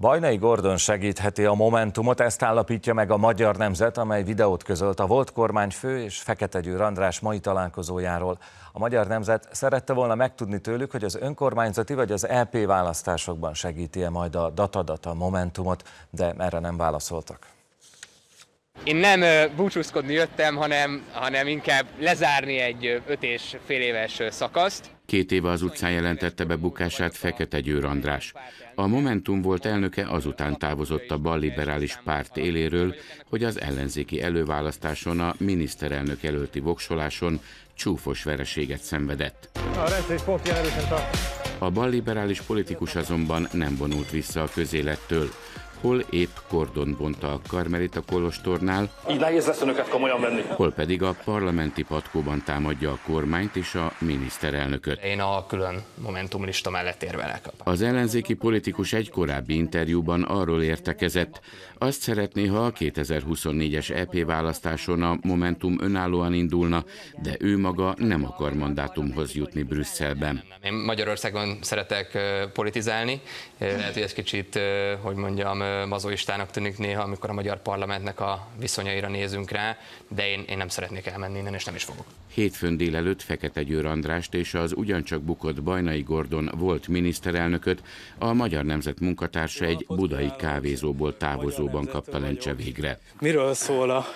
Bajnai Gordon segítheti a Momentumot, ezt állapítja meg a Magyar Nemzet, amely videót közölt a volt kormány fő és Fekete Győr András mai találkozójáról. A Magyar Nemzet szerette volna megtudni tőlük, hogy az önkormányzati vagy az LP e választásokban segíti-e majd a Datadata Momentumot, de erre nem válaszoltak. Én nem búcsúzkodni jöttem, hanem, hanem inkább lezárni egy öt és fél éves szakaszt. Két éve az utcán jelentette be bukását Fekete Győr András. A Momentum volt elnöke azután távozott a balliberális párt éléről, hogy az ellenzéki előválasztáson a miniszterelnök előtti voksoláson csúfos vereséget szenvedett. A rendszer is A balliberális politikus azonban nem vonult vissza a közélettől hol épp kordon bonta a a kolostornál, így nehéz lesz önöket komolyan venni. Hol pedig a parlamenti patkóban támadja a kormányt és a miniszterelnököt. Én a külön lista mellett érvelek. Az ellenzéki politikus egy korábbi interjúban arról értekezett, azt szeretné, ha a 2024-es EP választáson a Momentum önállóan indulna, de ő maga nem akar mandátumhoz jutni Brüsszelben. Én Magyarországon szeretek politizálni, lehet, hogy ez kicsit, hogy mondjam, mazoistának tűnik néha, amikor a magyar parlamentnek a viszonyaira nézünk rá, de én, én nem szeretnék elmenni innen, és nem is fogok. Hétfőn délelőtt Fekete Győr Andrást és az ugyancsak bukott Bajnai Gordon volt miniszterelnököt a Magyar Nemzet munkatársa egy budai kávézóból távozóban kapta lencse végre. Miről szól a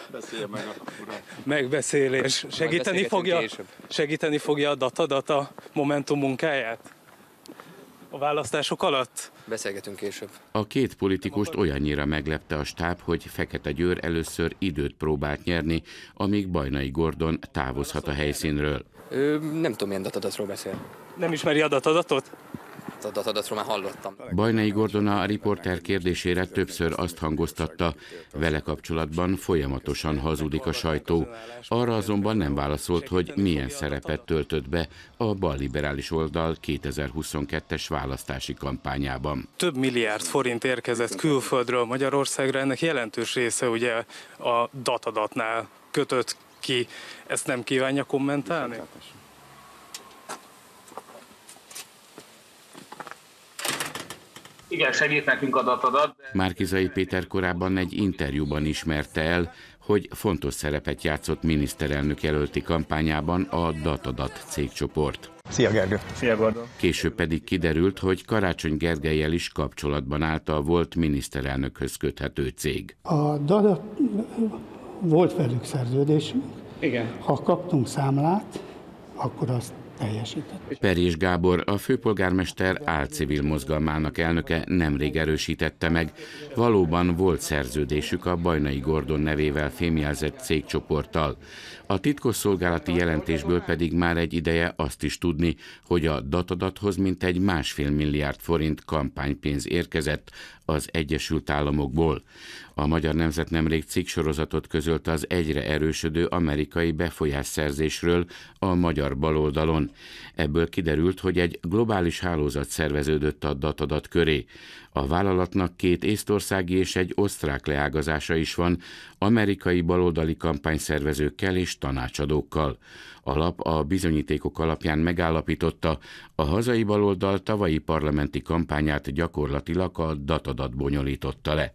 megbeszélés? Segíteni fogja, segíteni fogja a datadata Momentum munkáját? a választások alatt? Beszélgetünk később. A két politikust olyannyira meglepte a stáb, hogy Fekete Győr először időt próbált nyerni, amíg Bajnai Gordon távozhat a helyszínről. Ö, nem tudom, milyen datadatot beszél. Nem ismeri adatadatot adatról már hallottam. Bajnai Gordona a riporter kérdésére többször azt hangoztatta, vele kapcsolatban folyamatosan hazudik a sajtó. Arra azonban nem válaszolt, hogy milyen szerepet töltött be a balliberális oldal 2022-es választási kampányában. Több milliárd forint érkezett külföldről Magyarországra, ennek jelentős része ugye a datadatnál kötött ki. Ezt nem kívánja kommentálni? Igen, segít nekünk adatadat. De... Márkizai Péter korábban egy interjúban ismerte el, hogy fontos szerepet játszott miniszterelnök jelölti kampányában a Datadat cégcsoport. Szia Gergő! Szia Gordon! Később pedig kiderült, hogy Karácsony Gergelyel is kapcsolatban állt a volt miniszterelnökhöz köthető cég. A Dada volt velük szerződésünk. Igen. Ha kaptunk számlát, akkor azt teljesített. Perés Gábor, a főpolgármester álcivil mozgalmának elnöke nemrég erősítette meg. Valóban volt szerződésük a Bajnai Gordon nevével fémjelzett cégcsoporttal. A titkosszolgálati jelentésből pedig már egy ideje azt is tudni, hogy a datadathoz mintegy másfél milliárd forint kampánypénz érkezett az Egyesült Államokból. A Magyar Nemzet nemrég cikksorozatot közölt az egyre erősödő amerikai befolyásszerzésről a magyar baloldalon. Ebből kiderült, hogy egy globális hálózat szerveződött a datadat köré. A vállalatnak két észtországi és egy osztrák leágazása is van, amerikai baloldali kampányszervezőkkel és tanácsadókkal. A lap a bizonyítékok alapján megállapította, a hazai baloldal tavalyi parlamenti kampányát gyakorlatilag a datadat bonyolította le.